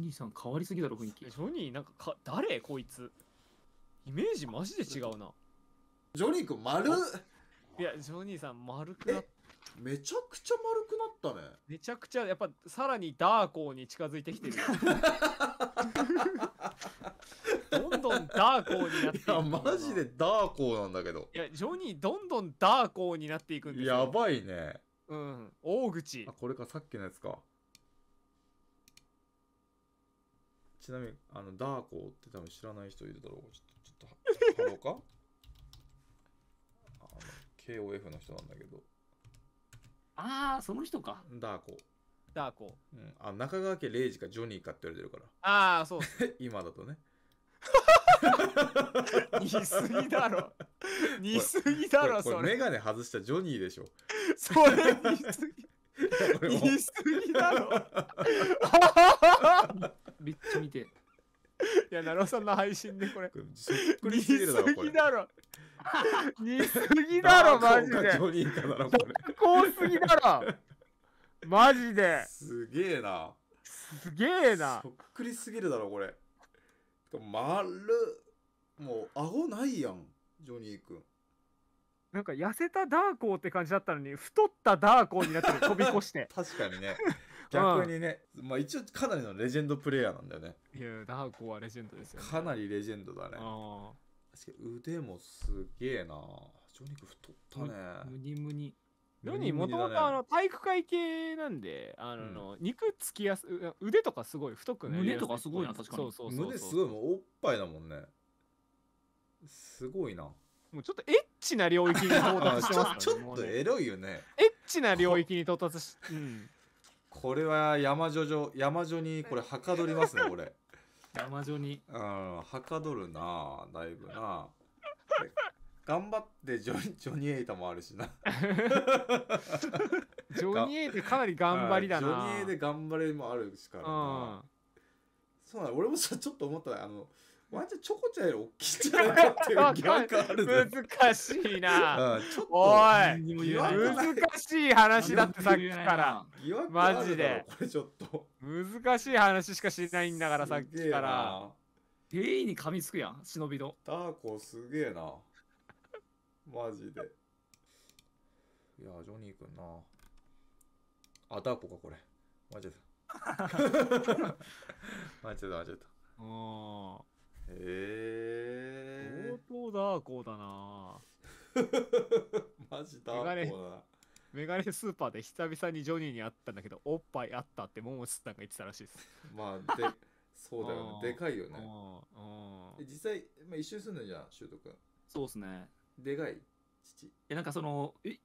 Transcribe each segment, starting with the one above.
ニーさん変わりすぎだろ雰囲気ジョニーなんかか誰こいつイメージマジで違うなジョニーくん丸いやジョニーさん丸くなっめちゃくちゃ丸くなったねめちゃくちゃやっぱさらにダーコーに近づいてきてるどんどんダーコーになっていくいやマジでダーコーなんだけどいやジョニーどんどんダーコーになっていくんですよやばいねうん大口あこれかさっきのやつかちなみに、あの、ダーコーって多分知らない人いるだろう。ちょっと、ちょっと、ハローかあの、KOF の人なんだけど。ああ、その人か。ダーコー。ダーコー。うん。あ、中川家礼二かジョニーかって言われてるから。ああ、そう。今だとね。似すぎだろ。似すぎだろ、それ。メガネ外したジョニーでしょ。それ似すぎ。似すぎだろ。めっちゃ見て。いや、なるおさんの配信でこれ。そっくりすぎるだろ、これ。似すぎだろ、マジで。ジョニーかこれ。すぎだろ。マジで。すげえな。すげえな。そっくりすぎるだろ、これ。まる。もう、顎ないやん、ジョニーくん。なんか痩せたダーコーって感じだったのに、太ったダーコーになってる、飛び越して。確かにね。逆にね、まあ一応かなりのレジェンドプレイヤーなんだよねいやダーコはレジェンドですよ、ね、かなりレジェンドだねあ確かに腕もすげえなジョニック太ったねムニムニジョニーもともとあの体育会系なんで、あの、うん、肉つきやす腕とかすごい太くね胸とかすごいな確かにそうそうそう胸すごいもうおっぱいだもんねすごいなもうちょっとエッチな領域に到達してます、ねちょっとエロいよねエッチな領域に到達し、うん、これは山女女山女にこれはかどりますね これ山女にうんはかどるなだいぶな 頑張ってジョジョニーエイタもあるしな ジョニーエイタかなり頑張りだな、ジョニーエイで頑張りもあるしからな、そうだ俺もさちょっと思ったあのワンちゃんチョコちゃんより大きいんじゃないかっていうある難しいな。おい。ちょっと難しい話だってさっきから。マジで。これちょっと。難しい話しかしないんだからさっきから。全員に噛みつくやん、忍びの。ターコすげえな。マジで。いや、ジョニーくんな。あ、ターコか、これ。マジでマジでマジで違えああ。へえ相当ダーコーだな マジダーコーだなメガネスーパーで久々にジョニーに会ったんだけどおっぱいあったってモスさんが言ってたらしいですまあで そうだよねでかいよね実際、まあ、一緒にるのじゃ、じゃん修く君そうっすねでかい父えなんかそのえ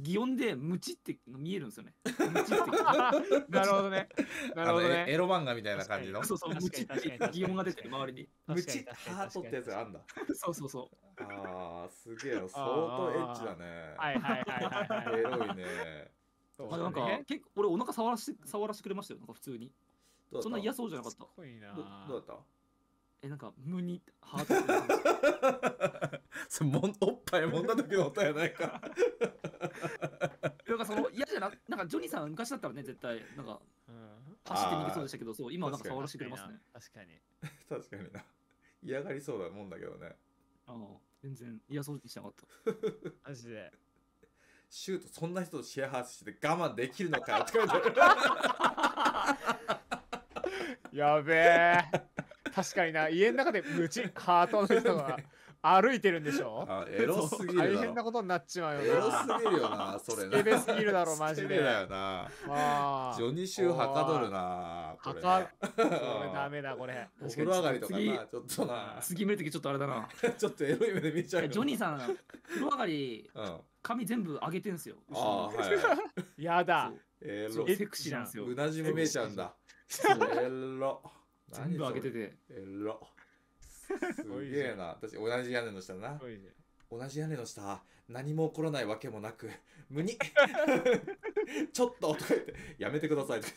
擬音でムチって見えるんですよね。なるほどね。なるほどね。エロ漫画みたいな感じの。そうそう、ムチって擬音が出てる周りに。ムチハートってやつあんだ。そうそうそう。ああ、すげえよ。相当エッチだね。はいはいはい、はい、エロいね。あなんか、ね、結構俺お腹触らし触らしてくれましたよ。なんか普通に。そんな嫌そうじゃなかった。すごいなど。うだった？えなんか無にハート。おっぱいもんだ時の音やないか。なんかその嫌じゃななんかジョニーさん昔だったらね絶対なんか走って逃げそうでしたけど、そう今はなんか触らせてくれますね確かに確かにな嫌がりそうだもんだけどねああ全然嫌そうにしなかったマジでシュートそんな人とシェアハウスして我慢できるのかって書いてやべえ確かにな家の中で無チハートの人が歩いてるんでしょあエロすぎる大変なことになっちまうよエロすぎるよなそれなエベすぎるだろマジでだよなジョニーシューはかどるなはかこれダメだこれお風呂上がりとかなちょっとな次見るときちょっとあれだな ちょっとエロい目で見ちゃうジョニーさん風呂上がり、うん、髪全部上げてんすよあ、はい、やだエロセクシーなんですようなじめ見えちゃうんだエロ全部上げててエロすげえな。私、同じ屋根の下だな。同じ屋根の下、何も起こらないわけもなく、無に ちょっととか言って、やめてください と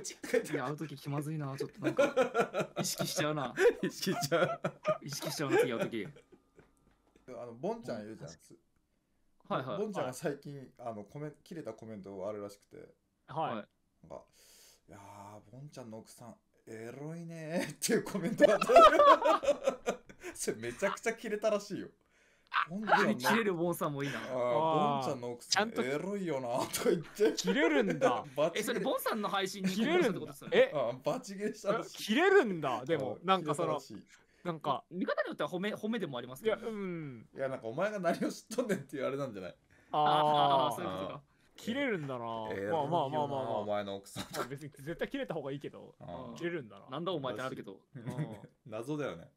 ちって、か言って。いや、会うとき気まずいな、ちょっとなんか、意識しちゃうな。意識しちゃう。意識しちゃうな、次会うとき。あの、ボンちゃんいるじゃん。はいはい。ボンちゃんが最近、あの、コメ切れたコメントがあるらしくて。はい。なんか、いやー、ボンちゃんの奥さん、エロいねっていうコメントがそれめちゃくちゃキレたらしいよ切れるボンさんもいいな。ボンちゃんの奥さん、エロいよなと言って。切れるんだ。え、それボンさんの配信に切れるんだ。え、バチゲしたら切れるんだ。でも、なんかその。なんか見方によっては褒め褒めでもありますけど、ね、いや,、うん、いやなんかお前が何を知っとんねんって言われなんじゃないああそういうことか切れるんだな、えー、まあまあまあまあ、まあ、お前の奥さん、別に絶対切れた方がいいけど、切れるんだななんだお前ってなるけど 謎だよね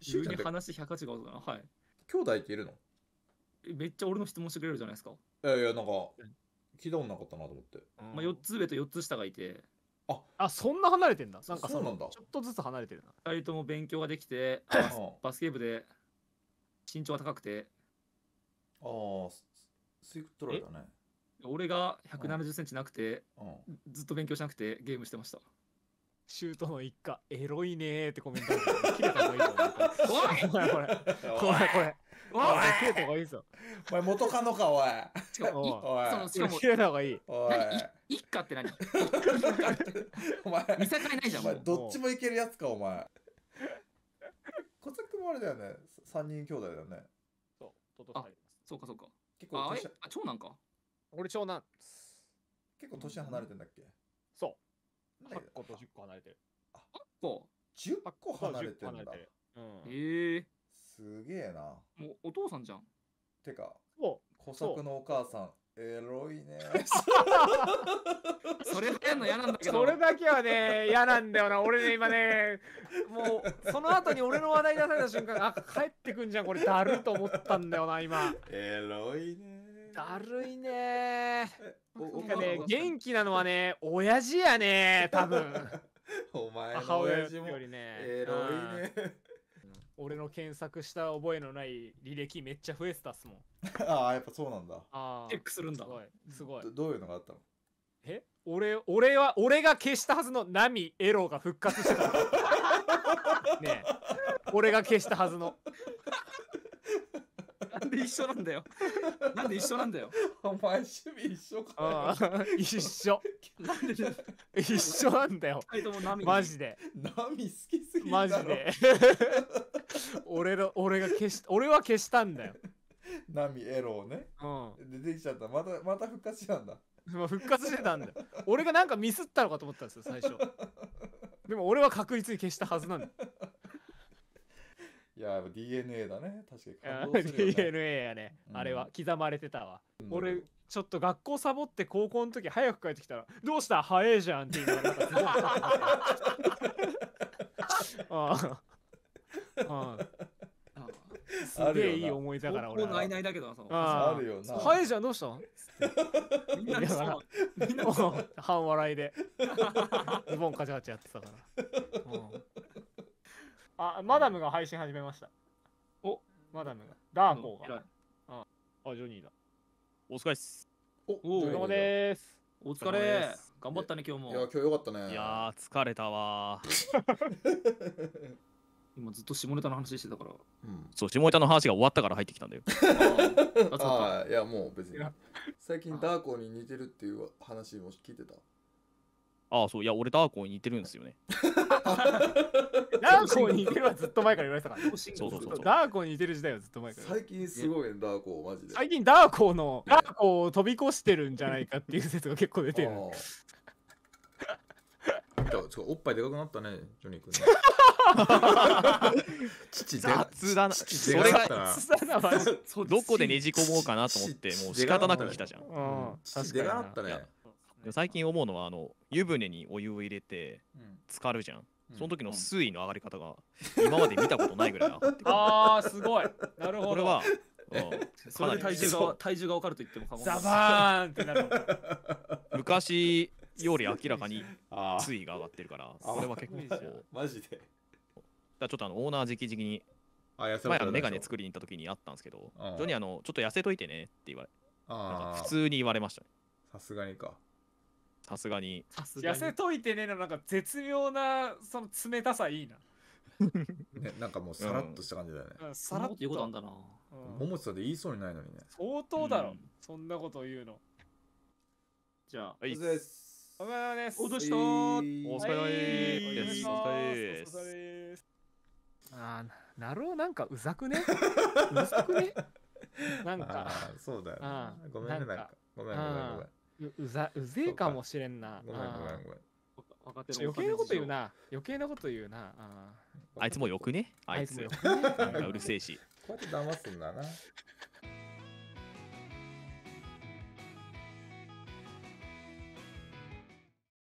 急に話180がなはい兄弟っているのめっちゃ俺の質問してくれるじゃないですかいやいやなんか聞いたことなかったなと思って、まあ、4つ上と4つ下がいてああそんな離れてんだなんかそうなんだちょっとずつ離れてるな2人とも勉強ができてバスケ部で身長が高くてああね。俺が170センチなくて、うん、ずっと勉強しなくてゲームしてました。シュートの一家、エロいねーってコメント。切れた方がいいぞ。おいこれこれ。これこれ。おい切れた方がいいぞ。お前元カノか、おい。しかも、おいそのしかも切れた方がいい。おい一家って何お前、見境ないじゃん。お前、どっちもいけるやつか、お前。小崎君もあれだよね。三人兄弟だよね。そう、弟2人そうか、そうか。結構あ年あ長男か俺長男結構年離れてんだっけそうだっけ8個と10個離れてるあ八個10個離れてるんだうんええすげえなもうお父さんじゃんてかそう作のお母さんエロいね。それだけの嫌なんだけど。それだけはね、嫌なんだよな。俺ね、今ね、もう、その後に俺の話題出された瞬間、あ、帰ってくんじゃん、これ、だると思ったんだよな、今。エロいね。だるいね。なんかね、元気なのはね、親父やね、多分。お前の親父も。よりね。エロいね。俺の検索した覚えのない履歴めっちゃ増えてたっすもん ああやっぱそうなんだああチェックするんだすごいすごいどどういうのがあったのえ俺俺は俺が消したはずのナミエロが復活してた ねえ俺が消したはずのなんで一緒なんだよなんで一緒なんだよお前趣味一緒か一緒なん一緒なんだよマジでナミ好きすぎマジで俺の俺が消し俺は消したんだよナミエローね、うん、出てきちゃったまたまた復活したんだまあ復活してたんだよ俺がなんかミスったのかと思ったんですよ最初でも俺は確実に消したはずなんだいややっぱ DNA だね確かに、ね、DNA やね、うん、あれは刻まれてたわ、うん、俺ちょっと学校サボって高校の時早く帰ってきたら「どうした早いじゃん」って言いな ああすげえいい思い出だから俺もうないないだけどなそのああるよなハエちゃんどうしたんみんなでさみん半笑いで ズボンカチャカチャやってたから、うん、あマダムが配信始めましたおマダムがダーコーがああジョニーだお疲れっすお疲れですお疲れ頑張ったね今日もいや今日よかったねいや疲れたわ 今ずっと下ネタの話してたから。うん、そう、下ネタの話が終わったから入ってきたんだよ。ああああ、いや、もう別に。最近ダーコに似てるっていう話も聞いてた。ああ、そう、いや、俺ダーコに似てるんですよね。ダーコに似てるはずっと前から言われてたから、ね。そうそうそうダーコに似てる時代はずっと前から。最近すごいね、ダーコ、マジで。最近ダーコの、ダーコを飛び越してるんじゃないかっていう説が結構出てる。おっぱいでかくなったね、ジョニー君、父 雑だな。それが雑だな。どこでねじ込もうかなと思って、もう仕方なく来たじゃん。かったね。最近思うのはあの湯船にお湯を入れて浸かるじゃん。その時の水位の上がり方が今まで見たことないぐらいな。ああすごい。なるほど。これは。それで体重が体重が分かると言っても過言ザバーンってなる昔より明らかに水位が上がってるからそれは結構マジでだちょっとあのオーナー直々に前あのメガネ作りに行った時にあったんですけど「ジョニーあのちょっと痩せといてね」って言われ普通に言われましたねさすがにかさすがに痩せといてねのなんか絶妙なその冷たさいいな ね、なんかもうさらっとした感じだよね、さらっと言うことあんだな桃地さんで言いそうにないのにね相当だろ、うそんなこと言うのじゃあはいお疲れ様です。お疲れ様です。お疲れ様です。お疲れです。ああ、なるほど、なんかうざくね。うざくね。なんか。そうだよ、ごめんね、なんか。ごめん、ごめん、うざ、うぜえかもしれんな。ごめん、ごめん、ごめん。若手余計なこと言うな。余計なこと言うな。あいつもよくね。あいつもよくね。うるせえし。こうやって騙すんだな。